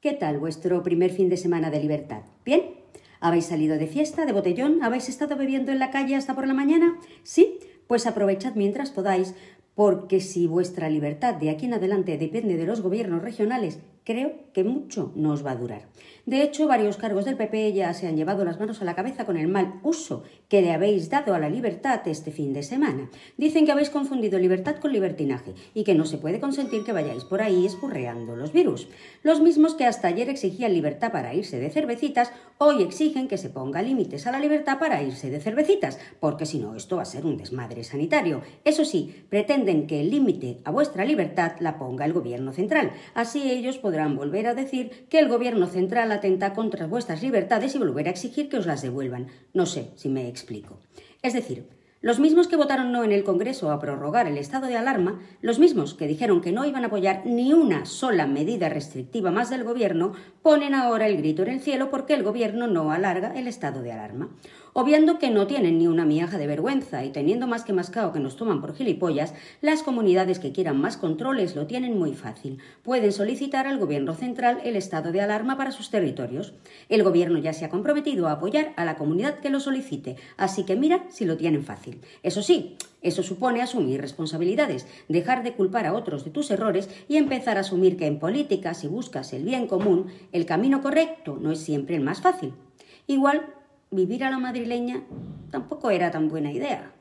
¿Qué tal vuestro primer fin de semana de libertad? ¿Bien? ¿Habéis salido de fiesta, de botellón? ¿Habéis estado bebiendo en la calle hasta por la mañana? ¿Sí? Pues aprovechad mientras podáis, porque si vuestra libertad de aquí en adelante depende de los gobiernos regionales creo que mucho no os va a durar. De hecho, varios cargos del PP ya se han llevado las manos a la cabeza con el mal uso que le habéis dado a la libertad este fin de semana. Dicen que habéis confundido libertad con libertinaje y que no se puede consentir que vayáis por ahí escurreando los virus. Los mismos que hasta ayer exigían libertad para irse de cervecitas, hoy exigen que se ponga límites a la libertad para irse de cervecitas, porque si no esto va a ser un desmadre sanitario. Eso sí, pretenden que el límite a vuestra libertad la ponga el gobierno central. Así ellos podrán volver a decir que el Gobierno central atenta contra vuestras libertades y volver a exigir que os las devuelvan. No sé si me explico. Es decir, los mismos que votaron no en el Congreso a prorrogar el estado de alarma, los mismos que dijeron que no iban a apoyar ni una sola medida restrictiva más del Gobierno, ponen ahora el grito en el cielo porque el Gobierno no alarga el estado de alarma. Obviando que no tienen ni una miaja de vergüenza y teniendo más que caos que nos toman por gilipollas, las comunidades que quieran más controles lo tienen muy fácil. Pueden solicitar al Gobierno central el estado de alarma para sus territorios. El Gobierno ya se ha comprometido a apoyar a la comunidad que lo solicite, así que mira si lo tienen fácil. Eso sí, eso supone asumir responsabilidades, dejar de culpar a otros de tus errores y empezar a asumir que en política, si buscas el bien común, el camino correcto no es siempre el más fácil. Igual, vivir a la madrileña tampoco era tan buena idea.